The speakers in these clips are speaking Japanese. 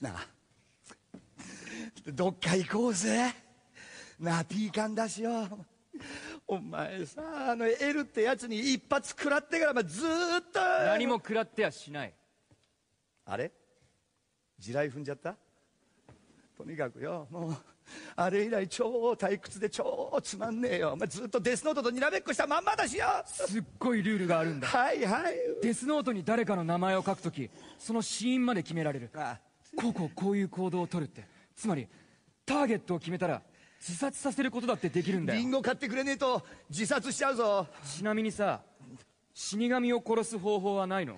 なあ どっか行こうぜなあピーカンだしよお前さあの L ってやつに一発食らってから、まあ、ずっと何も食らってはしないあれ地雷踏んじゃったとにかくよもうあれ以来超退屈で超つまんねえよずっとデスノートとにらめっこしたまんまだしよすっごいルールがあるんだはいはいデスノートに誰かの名前を書くときその死因まで決められるああこうこうこういう行動をとるってつまりターゲットを決めたら自殺させることだってできるんだよリンゴ買ってくれねえと自殺しちゃうぞちなみにさ死神を殺す方法はないの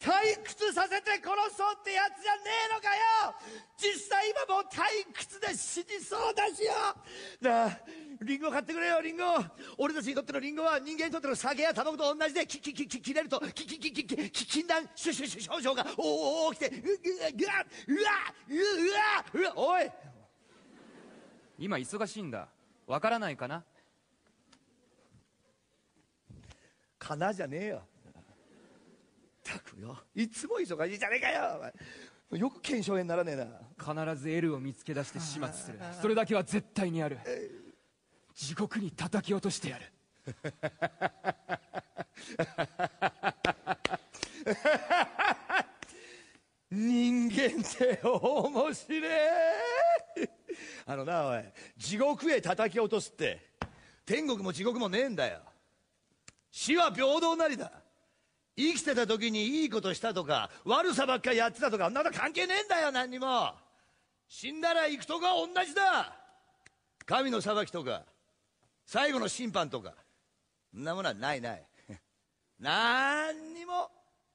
退屈させて殺そうってやつじゃねえのかよ実際今もう退屈で死にそうだしよなあリンゴ買ってくれよ、リンゴ俺たちにとってのリンゴは人間にとっての酒や卵と同じで、き、き、き、き、切れると、き、き、き、き、き、き、禁断、シュシュシュ症状が、お、お、起きて、う、う、う、うわ、うわ、うわ、おい今忙しいんだ。わからないかなかなじゃねえよ。たくよ。いつも忙しいじゃねえかよ、よく検証炎にならねえな。必ず L を見つけ出して始末する。それだけは絶対にやる。地獄に叩き落としてやる人間って面白えあのなおい地獄へ叩き落とすって天国も地獄もねえんだよ死は平等なりだ生きてた時にいいことしたとか悪さばっかやってたとかあんなの関係ねえんだよ何にも死んだら行くとこは同じだ神の裁きとか最後の審判とか、そんなものはないない。何にも、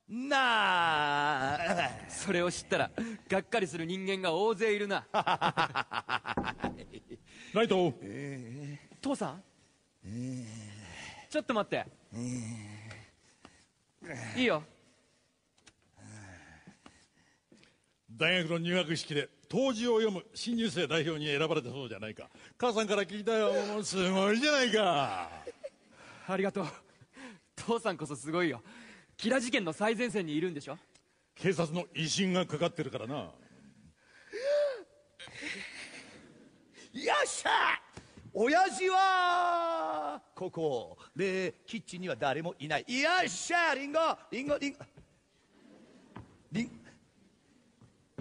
なあ。それを知ったら、がっかりする人間が大勢いるな。ライト、えー、父さん、えー、ちょっと待って。えー、いいよ。大学の入学式で当時を読む新入生代表に選ばれたそうじゃないか母さんから聞いたよすごいじゃないかありがとう父さんこそすごいよキラ事件の最前線にいるんでしょ警察の威信がかかってるからなよっしゃ親父はここでキッチンには誰もいないよっしゃリンゴリンゴリンゴリン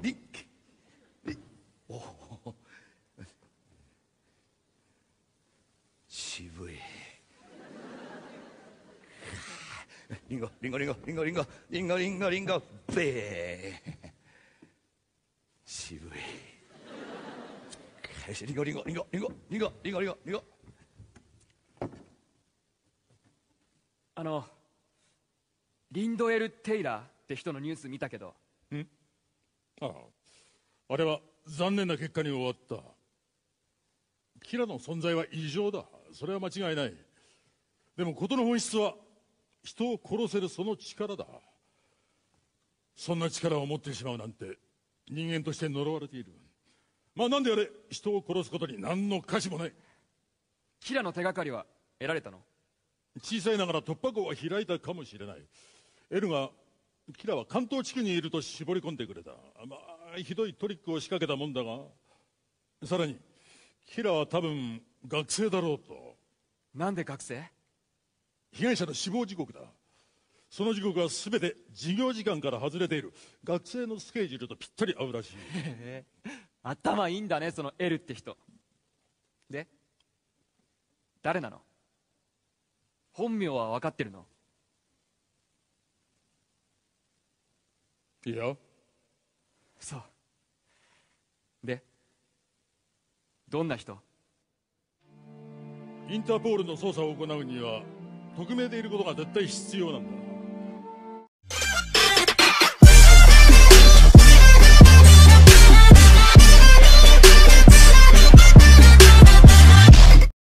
リンリンゴリンゴリンゴリンゴリンゴリンゴリンゴリンゴベー渋い返しリンゴリンゴリンゴリンゴリンゴリンゴリンゴリンゴあのリンドエル・テイラーって人のニュース見たけどんあああれは残念な結果に終わったキラの存在は異常だそれは間違いないでも事の本質は人を殺せるその力だそんな力を持ってしまうなんて人間として呪われているまあなんであれ人を殺すことに何の価値もないキラの手がかりは得られたの小さいながら突破口は開いたかもしれないエルがキラは関東地区にいると絞り込んでくれたまあひどいトリックを仕掛けたもんだがさらにキラは多分学生だろうとなんで学生被害者の死亡時刻だその時刻は全て授業時間から外れている学生のスケジュールとぴったり合うらしい 頭いいんだねその L って人で誰なの本名は分かってるのいやそうでどんな人インターポールの捜査を行うには匿名でいることが絶対必要なんだ